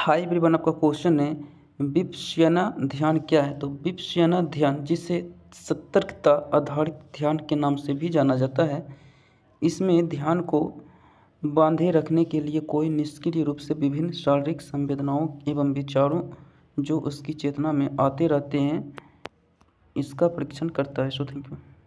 high everyone आपका question है विपसेना ध्यान क्या है तो विपश्यना ध्यान जिसे सतर्कता आधारित ध्यान के नाम से भी जाना जाता है इसमें ध्यान को बांधे रखने के लिए कोई निष्क्रिय रूप से विभिन्न शारीरिक संवेदनाओं एवं विचारों जो उसकी चेतना में आते रहते हैं इसका परीक्षण करता है सो थैंक यू